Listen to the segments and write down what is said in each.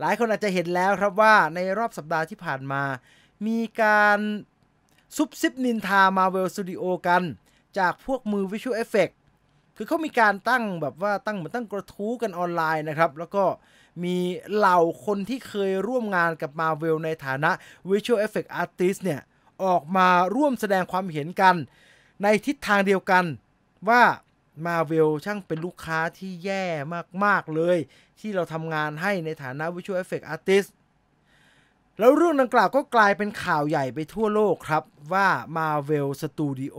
หลายคนอาจจะเห็นแล้วครับว่าในรอบสัปดาห์ที่ผ่านมา มีการซุบซิบนินทามาเวลสตูดิโอกัน จากพวกมือวิชวลเอฟเฟกคือเขามีการตั้งแบบว่าตั้งเหมือนตั้งกระทู้กันออนไลน์นะครับ แล้วก็มีเหล่าคนที่เคยร่วมงานกับมาเวลในฐานะวิชวลเอฟเฟกต์อาร์ติสเนี่ยออกมาร่วมแสดงความเห็นกัน ในทิศทางเดียวกันว่ามาเวลช่างเป็นลูกค้าที่แย่มากๆเลย ที่เราทำงานให้ในฐานะวิ v ว s u เฟกต์อาร์ติสต์แล้วเรื่องดังกล่าวก็กลายเป็นข่าวใหญ่ไปทั่วโลกครับว่า Marvel Studio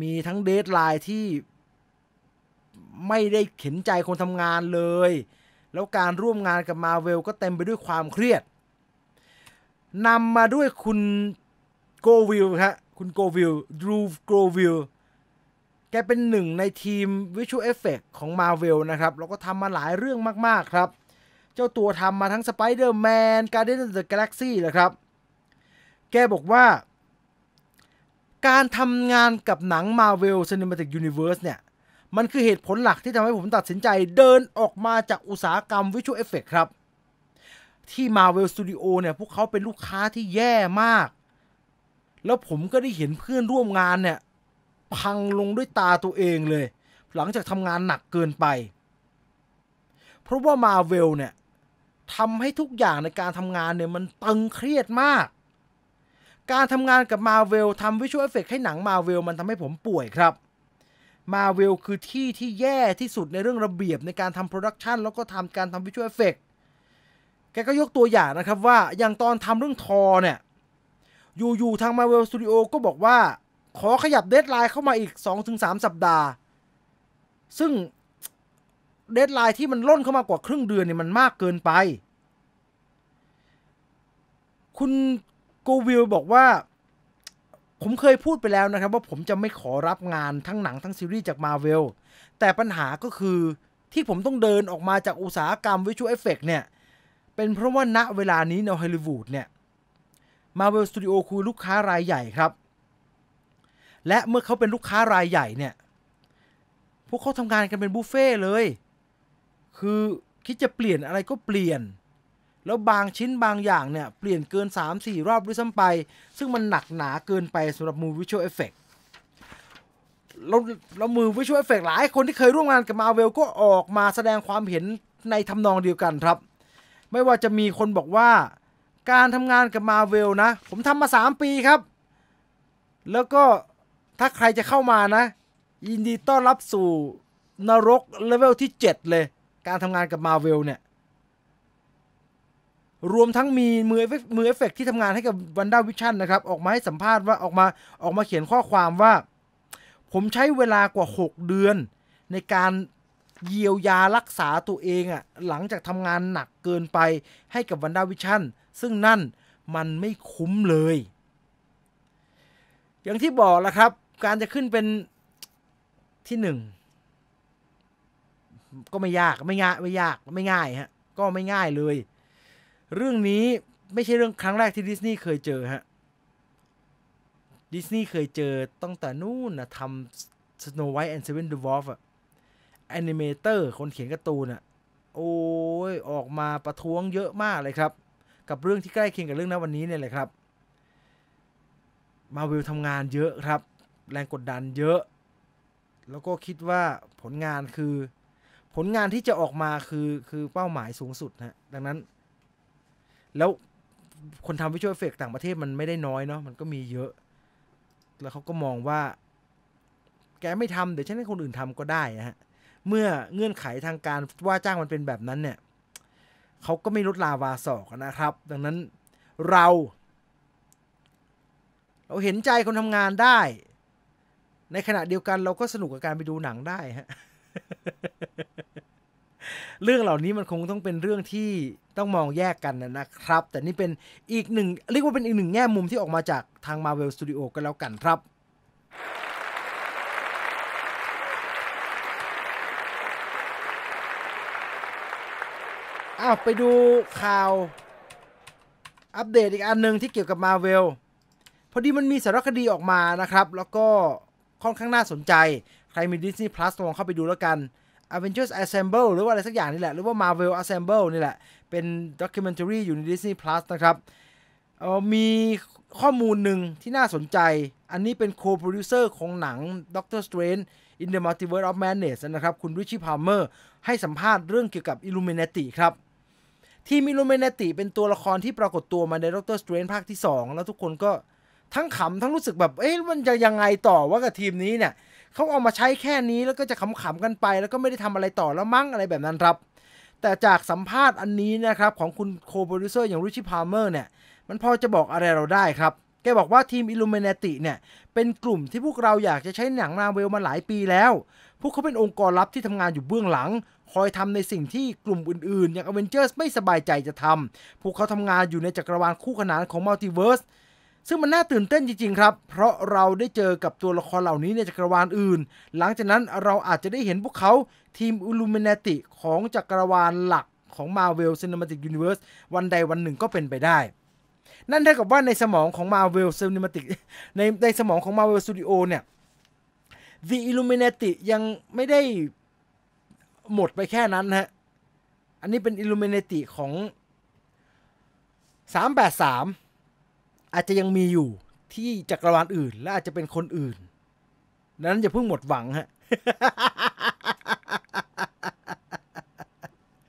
มีทั้งเดทไลน์ที่ไม่ได้เข็นใจคนทำงานเลย แล้วการร่วมงานกับ Marvel ก็เต็มไปด้วยความเครียดนำมาด้วยคุณโกวิลฮะคุณโกวิลดรูฟโกวิลแกเป็นหนึ่งในทีมวิชวลเอฟเฟกของ Marvel นะครับแล้วก็ทำมาหลายเรื่องมาก ๆ ครับ เจ้าตัวทำมาทั้ง Spider-Man Guardian of the Galaxy นะครับ แกบอกว่า การทำงานกับหนัง Marvel Cinematic Universe เนี่ย มันคือเหตุผลหลักที่ทำให้ผมตัดสินใจเดินออกมาจากอุตสาหกรรมวิชวลเอฟเฟกครับ ที่ Marvel Studio เนี่ย พวกเขาเป็นลูกค้าที่แย่มาก แล้วผมก็ได้เห็นเพื่อนร่วมงานเนี่ยพังลงด้วยตาตัวเองเลย หลังจากทำงานหนักเกินไป เพราะว่ามาเวลเนี่ยทำให้ทุกอย่างในการทำงานเนี่ยมันตึงเครียดมากการทำงานกับมาเวลทำวิชวลเอฟเฟกให้หนังมาเวลมันทำให้ผมป่วยครับมาเวลคือที่ที่แย่ที่สุดในเรื่องระเบียบในการทำโปรดักชันแล้วก็ทำการทำวิชวลเอฟเฟกแกก็ยกตัวอย่างนะครับว่า อย่างตอนทำเรื่องทอเนี่ยอยู่ๆ ทางมาเวลสตูดิโอก็บอกว่าขอขยับเดทไลน์เข้ามาอีก2-3 สัปดาห์ ซึ่งเดทไลน์ที่มันล่นเข้ามากว่าครึ่งเดือนเนี่ยมันมากเกินไป คุณโกวิลบอกว่าผมเคยพูดไปแล้วนะครับ ว่าผมจะไม่ขอรับงานทั้งหนังทั้งซีรีส์จากมาเวลแต่ปัญหาก็คือที่ผมต้องเดินออกมาจากอุตสาหกรรมวิชวลเอฟเฟกเนี่ย เป็นเพราะว่าณเวลานี้ในฮอลลีวูดเนี่ยมาเวลสตูดิโอคือลูกค้ารายใหญ่ครับและเมื่อเขาเป็นลูกค้ารายใหญ่เนี่ย พวกเขาทำงานกันเป็นบุฟเฟ่เลย คือคิดจะเปลี่ยนอะไรก็เปลี่ยน แล้วบางชิ้นบางอย่างเนี่ย เปลี่ยนเกิน 3-4 รอบด้วยซ้ำไป ซึ่งมันหนักหนาเกินไปสำหรับมูวิชวลเอฟเฟกต์เราเรามือวิชวลเอฟเฟกต์หลายคนที่เคยร่วมงานกับมาเวลก็ออกมาแสดงความเห็นในทำนองเดียวกันครับ ไม่ว่าจะมีคนบอกว่าการทำงานกับมาเวลนะผมทำมา 3 ปีครับ แล้วก็ถ้าใครจะเข้ามานะ ยินดีต้อนรับสู่นรกเลเวลที่ 7 เลย การทำงานกับมาเวลเนี่ย รวมทั้งมี มือมือ เอฟเฟกที่ทำงานให้กับวันด้าวิชั่นนะครับ ออกมาให้สัมภาษณ์ว่าออกมา ออกมาเขียนข้อความว่า ผมใช้เวลากว่า 6 เดือน ในการเยียวยารักษาตัวเองอะ่ะ หลังจากทำงานหนักเกินไปให้กับวันด้าวิชั่นซึ่งนั่นมันไม่คุ้มเลย อย่างที่บอกแล้วครับการจะขึ้นเป็นที่หนึ่งก็ไม่ยาก ไม่ง่ายไม่ยากไม่ง่ายฮะก็ไม่ง่ายเลย เรื่องนี้ไม่ใช่เรื่องครั้งแรกที่ดิสนีย์เคยเจอฮะดิสนีย์เคยเจอตั้งแต่นู่นนะทำ Snow White and Seven Dwarfs อะแอนิเมเตอร์คนเขียนการ์ตูนอะโอ้ยออกมาประท้วงเยอะมากเลยครับ กับเรื่องที่ใกล้เคียงกับเรื่องนั้นวันนี้เนี่ยแหละครับ มาวิวทำงานเยอะครับแรงกดดันเยอะ แล้วก็คิดว่าผลงานคือผลงานที่จะออกมาคือคือเป้าหมายสูงสุดนะ ดังนั้น แล้วคนทำวิชวลเอฟเฟกต่างประเทศมันไม่ได้น้อยเนาะ มันก็มีเยอะ แล้วเขาก็มองว่า แกไม่ทำเดี๋ยวฉันให้คนอื่นทำก็ได้นะฮะ เมื่อเงื่อนไขทางการว่าจ้างมันเป็นแบบนั้นเนี่ยเขาก็ไม่ลดลาวาสอกนะครับ ดังนั้นเรา เราเห็นใจคนทำงานได้ในขณะเดียวกันเราก็สนุกกับการไปดูหนังได้ฮะ เรื่องเหล่านี้มันคงต้องเป็นเรื่องที่ต้องมองแยกกันนะครับ แต่นี่เป็นอีกหนึ่งเรียกว่าเป็นอีกหนึ่งแง่มุมที่ออกมาจากทาง Marvel Studio กันแล้วกันครับ อ้าวไปดูข่าว อัปเดตอีกอันหนึ่งที่เกี่ยวกับ Marvel พอดีมันมีสารคดีออกมานะครับ แล้วก็ค่อนข้างน่าสนใจ ใครมี Disney Plus ลองเข้าไปดูแล้วกัน Avengers Assemble หรือว่าอะไรสักอย่างนี่แหละ หรือว่า Marvel Assemble นี่แหละ เป็นด็อกิเมนทารีอยู่ใน Disney Plus นะครับ มีข้อมูลหนึ่งที่น่าสนใจ อันนี้เป็นโคโปรดิวเซอร์ของหนัง Doctor Strange in the Multiverse of Madness นะครับ คุณริชชี่พาร์เมอร์ให้สัมภาษณ์เรื่องเกี่ยวกับ Illuminati ครับ ทีม Illuminati เป็นตัวละครที่ปรากฏตัวมาใน Doctor Strange ภาคที่2 แล้วทุกคนก็ทั้งขำทั้งรู้สึกแบบ เอ๊ะมันจะยังไงต่อว่ากับทีมนี้เนี่ย เขาเอามาใช้แค่นี้แล้วก็จะขำๆกันไป แล้วก็ไม่ได้ทำอะไรต่อแล้วมั้งอะไรแบบนั้นครับ แต่จากสัมภาษณ์อันนี้นะครับ ของคุณโคโปรดิวเซอร์อย่างริชิพาร์เมอร์เนี่ย มันพอจะบอกอะไรเราได้ครับ แกบอกว่าทีมอิลูเมเนติเนี่ย เป็นกลุ่มที่พวกเราอยากจะใช้หนังมาเวลมาหลายปีแล้ว พวกเขาเป็นองค์กรลับที่ทำงานอยู่เบื้องหลัง คอยทำในสิ่งที่กลุ่มอื่นๆอย่างอเวนเจอร์สไม่สบายใจจะทำ พวกเขาทำงานอยู่ในจักรวาลคู่ขนานของมัลติเวิร์สซึ่งมันน่าตื่นเต้นจริงๆครับ เพราะเราได้เจอกับตัวละครเหล่านี้ในจักรวาลอื่น หลังจากนั้นเราอาจจะได้เห็นพวกเขาทีมอุลูเมเนติของจักรวาลหลักของ Marvel Cinematic Universe วันใดวันหนึ่งก็เป็นไปได้ นั่นเท่ากับว่าในสมองของ Marvel Cinematic ในในสมองของ Marvel Studio เนี่ย The Illuminati ยังไม่ได้หมดไปแค่นั้นฮะ อันนี้เป็น Illuminati ของ 383อาจจะยังมีอยู่ที่จักรวาลอื่น และอาจจะเป็นคนอื่น นั้นอย่าเพิ่งหมดหวังฮะ